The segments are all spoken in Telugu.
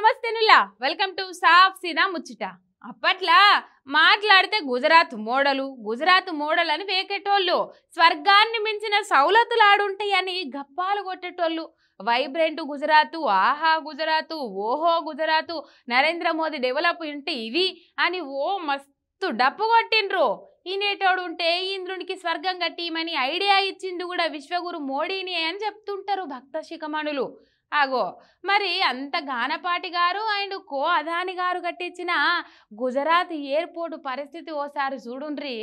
నమస్తే నిల్లా వెల్కమ్ టు సాఫ్ సీదా ముచ్చిట అప్పట్లా మాట్లాడితే గుజరాత్ మోడలు గుజరాత్ మోడల్ అని వేకేటోళ్ళు స్వర్గాన్ని మించిన సౌలతులు ఆడుంటాయని గప్పాలు కొట్టేటోళ్ళు వైబ్రెంట్ గుజరాత్ ఆహా గుజరాత్ ఓహో గుజరాత్ నరేంద్ర మోదీ డెవలప్ ఉంటే ఇవి అని ఓ మస్తు డప్పు కొట్టిండ్రు ఈనేటోడు ఉంటే ఇంద్రునికి స్వర్గం కట్టిమని ఐడియా ఇచ్చిండు కూడా విశ్వగురు మోడీని అని చెప్తుంటారు భక్త శిఖమణులు అగో మరి అంత గానపాటి గారు అండ్ కో అదాని గారు కట్టించిన గుజరాత్ ఎయిర్పోర్టు పరిస్థితి ఓసారి చూడుండ్రి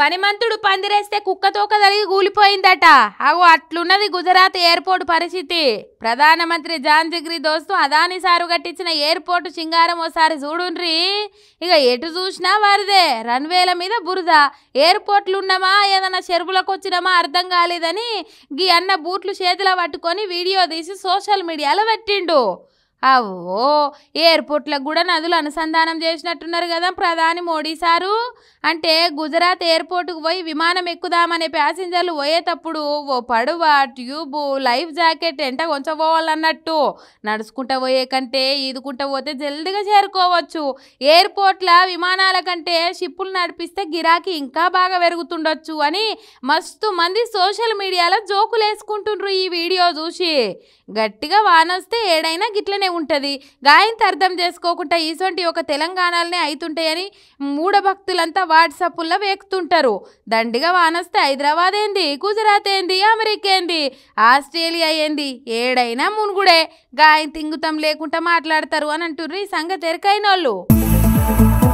పనిమంతుడు పందిరేస్తే కుక్కతోక తరిగి కూలిపోయిందట అగో అట్లున్నది గుజరాత్ ఎయిర్పోర్ట్ పరిస్థితి ప్రధానమంత్రి జాన్ జిగ్రీ దోస్తు అదాని సారు కట్టించిన ఎయిర్పోర్ట్ సింగారం ఓసారి చూడుండ్రి ఇక ఎటు చూసినా వరదే రన్వేల మీద బురద ఎయిర్పోర్ట్లున్నామా ఏదైనా చెరువులకు వచ్చినామా అర్థం కాలేదని గీ అన్న బూట్లు చేతిలో పట్టుకొని వీడియో తీసి సోషల్ మీడియాలో పెట్టిండు అవో ఎయిర్పోర్ట్లకు కూడా నదులు అనుసంధానం చేసినట్టున్నారు కదా ప్రధాని మోడీ సారు అంటే గుజరాత్ ఎయిర్పోర్ట్కి పోయి విమానం ఎక్కుదామనే ప్యాసింజర్లు పోయేటప్పుడు ఓ పడువ ట్యూబు లైఫ్ జాకెట్ ఎంట కొంచపోవాలన్నట్టు నడుచుకుంటా పోయే కంటే ఈదుకుంటా పోతే జల్దిగా చేరుకోవచ్చు ఎయిర్పోర్ట్ల విమానాల కంటే షిప్పులు నడిపిస్తే గిరాకీ ఇంకా బాగా పెరుగుతుండొచ్చు అని మస్తు మంది సోషల్ మీడియాలో జోకులు వేసుకుంటుండ్రు ఈ వీడియో చూసి గట్టిగా వానొస్తే ఏడైనా గిట్లనే ఇలానే ఉంటుంది గాయంత అర్థం చేసుకోకుండా ఇటువంటి ఒక తెలంగాణలనే అవుతుంటాయని మూఢభక్తులంతా వాట్సాప్లో వేక్తుంటారు దండిగా వానస్తే హైదరాబాద్ ఏంది గుజరాత్ ఏంది అమెరికా ఏంది ఆస్ట్రేలియా ఏంది ఏడైనా మునుగుడే గాయం తింగుతాం లేకుండా మాట్లాడతారు అని అంటున్నారు ఈ సంగతి ఎరకైన వాళ్ళు